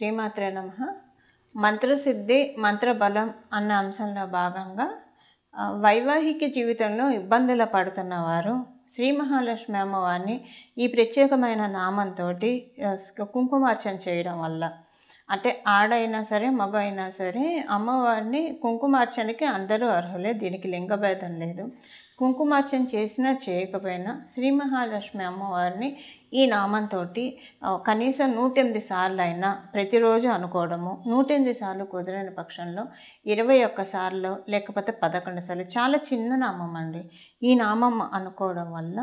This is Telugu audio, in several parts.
శ్రీమాత్రే నమ మంత్రసిద్ధి మంత్రబలం అన్న అంశంలో భాగంగా వైవాహిక జీవితంలో ఇబ్బందులు పడుతున్నవారు శ్రీ మహాలక్ష్మి అమ్మవారిని ఈ ప్రత్యేకమైన నామంతో కుంకుమార్చన చేయడం వల్ల అంటే ఆడైనా సరే మగ అయినా సరే అమ్మవారిని కుంకుమార్చనకి అందరూ అర్హులే దీనికి లింగభేదం లేదు కుంకుమార్చన చేసినా చేయకపోయినా శ్రీ మహాలక్ష్మి అమ్మవారిని ఈ నామంతో కనీసం నూటెనిమిది సార్లు అయినా ప్రతిరోజు అనుకోవడము నూటెనిమిది సార్లు కుదిరిన పక్షంలో ఇరవై ఒక్క సార్లు లేకపోతే పదకొండు సార్లు చాలా చిన్న నామం అండి ఈ నామం అనుకోవడం వల్ల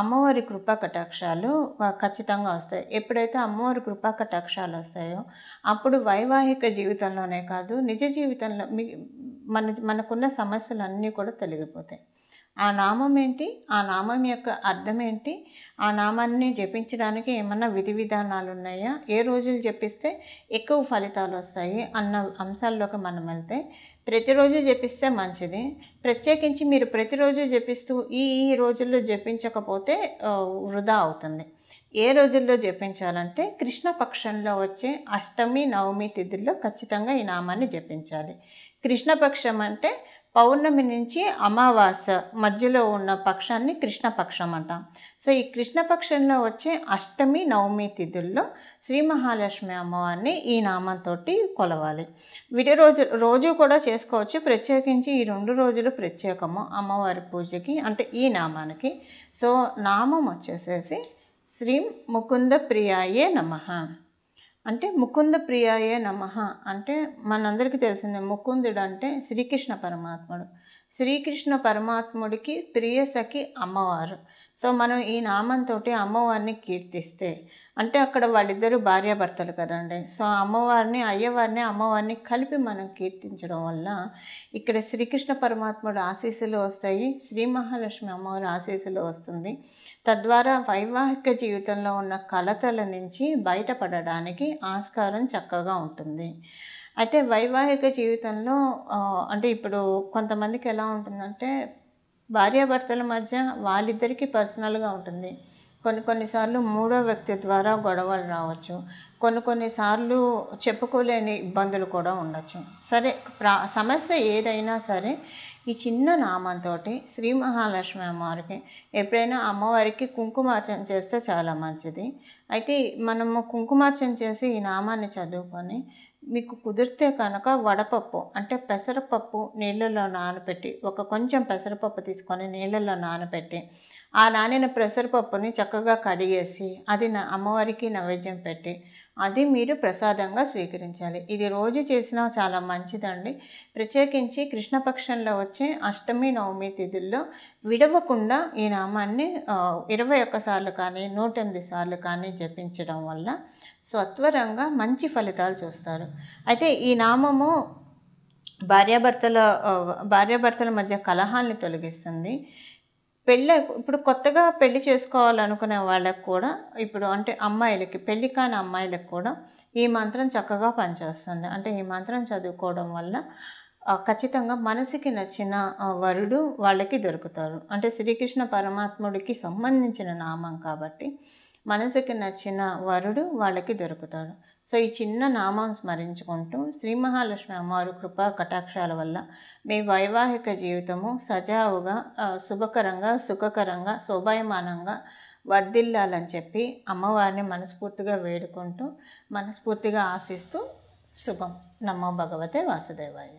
అమ్మవారి కృపా కటాక్షాలు ఖచ్చితంగా వస్తాయి ఎప్పుడైతే అమ్మవారి కృపా కటాక్షాలు వస్తాయో అప్పుడు వైవాహిక జీవితంలోనే కాదు నిజ జీవితంలో మన మనకున్న సమస్యలన్నీ కూడా తొలగిపోతాయి ఆ నామం ఏంటి ఆ నామం యొక్క అర్థం ఏంటి ఆ నామాన్ని జపించడానికి ఏమన్నా విధి విధానాలు ఉన్నాయా ఏ రోజులు జపిస్తే ఎక్కువ ఫలితాలు వస్తాయి అన్న అంశాల్లోకి మనం వెళ్తే ప్రతిరోజు జపిస్తే మంచిది ప్రత్యేకించి మీరు ప్రతిరోజు జపిస్తూ ఈ ఈ రోజుల్లో జపించకపోతే వృధా అవుతుంది ఏ రోజుల్లో జపించాలంటే కృష్ణపక్షంలో వచ్చే అష్టమి నవమి తిథుల్లో ఖచ్చితంగా ఈ నామాన్ని జపించాలి కృష్ణపక్షం అంటే పౌర్ణమి నుంచి అమావాస మధ్యలో ఉన్న పక్షాన్ని కృష్ణపక్షం అంటాం సో ఈ కృష్ణపక్షంలో వచ్చే అష్టమి నవమి తిథుల్లో శ్రీ మహాలక్ష్మి అమ్మవారిని ఈ నామంతో కొలవాలి విడి రోజు రోజు కూడా చేసుకోవచ్చు ప్రత్యేకించి ఈ రెండు రోజులు ప్రత్యేకము అమ్మవారి పూజకి అంటే ఈ నామానికి సో నామం వచ్చేసేసి శ్రీ ముకుంద ప్రియాయే నమ అంటే ముకుంద ప్రియాయే నమ అంటే మనందరికీ తెలిసిందే ముకుందుడు అంటే శ్రీకృష్ణ పరమాత్ముడు శ్రీకృష్ణ పరమాత్ముడికి ప్రియసఖి అమ్మవారు సో మనం ఈ నామంతో అమ్మవారిని కీర్తిస్తే అంటే అక్కడ వాళ్ళిద్దరు భార్యాభర్తలు కదండి సో అమ్మవారిని అయ్యవారిని అమ్మవారిని కలిపి మనం కీర్తించడం వల్ల ఇక్కడ శ్రీకృష్ణ పరమాత్ముడు ఆశీస్సులు వస్తాయి శ్రీ మహాలక్ష్మి అమ్మవారి ఆశీస్సులు వస్తుంది తద్వారా వైవాహిక జీవితంలో ఉన్న కలతల నుంచి బయటపడడానికి ఆస్కారం చక్కగా ఉంటుంది అయితే వైవాహిక జీవితంలో అంటే ఇప్పుడు కొంతమందికి ఎలా ఉంటుందంటే భార్యాభర్తల మధ్య వాళ్ళిద్దరికీ పర్సనల్గా ఉంటుంది కొన్ని కొన్నిసార్లు మూడో వ్యక్తి ద్వారా గొడవలు రావచ్చు కొన్ని కొన్నిసార్లు చెప్పుకోలేని ఇబ్బందులు కూడా ఉండొచ్చు సరే ప్రా సమస్య ఏదైనా సరే ఈ చిన్న నామంతోటి శ్రీ మహాలక్ష్మి అమ్మవారికి ఎప్పుడైనా అమ్మవారికి కుంకుమార్చన చేస్తే చాలా మంచిది అయితే మనము కుంకుమార్చన చేసి ఈ నామాన్ని చదువుకొని మీకు కుదిరితే కనుక వడపప్పు అంటే పెసరపప్పు నీళ్ళలో నానబెట్టి ఒక కొంచెం పెసరపప్పు తీసుకొని నీళ్ళలో నానబెట్టి ఆ నానిన పెసరపప్పుని చక్కగా కడిగేసి అది నా అమ్మవారికి నైవేద్యం పెట్టి అది మీరు ప్రసాదంగా స్వీకరించాలి ఇది రోజు చేసినా చాలా మంచిదండి ప్రత్యేకించి కృష్ణపక్షంలో వచ్చే అష్టమి నవమి తిథుల్లో విడవకుండా ఈ నామాన్ని ఇరవై ఒక్కసార్లు కానీ నూటెనిమిది సార్లు కానీ జపించడం వల్ల సత్వరంగా మంచి ఫలితాలు చూస్తారు అయితే ఈ నామము భార్యాభర్తల భార్యాభర్తల మధ్య కలహాన్ని తొలగిస్తుంది పెళ్ళి ఇప్పుడు కొత్తగా పెళ్లి చేసుకోవాలనుకునే వాళ్ళకు కూడా ఇప్పుడు అంటే అమ్మాయిలకి పెళ్లి కాని అమ్మాయిలకు కూడా ఈ మంత్రం చక్కగా పనిచేస్తుంది అంటే ఈ మంత్రం చదువుకోవడం వల్ల ఖచ్చితంగా మనసుకి నచ్చిన వరుడు వాళ్ళకి దొరుకుతారు అంటే శ్రీకృష్ణ పరమాత్ముడికి సంబంధించిన నామం కాబట్టి మనసుకి నచ్చిన వరుడు వాళ్ళకి దొరుకుతాడు సో ఈ చిన్న నామం స్మరించుకుంటూ శ్రీ మహాలక్ష్మి అమ్మవారు కృపా కటాక్షాల వల్ల మీ వైవాహిక జీవితము సజావుగా శుభకరంగా సుఖకరంగా శోభాయమానంగా వర్ధిల్లాలని చెప్పి అమ్మవారిని మనస్ఫూర్తిగా వేడుకుంటూ మనస్ఫూర్తిగా ఆశిస్తూ శుభం నమో భగవతే వాసుదేవాయ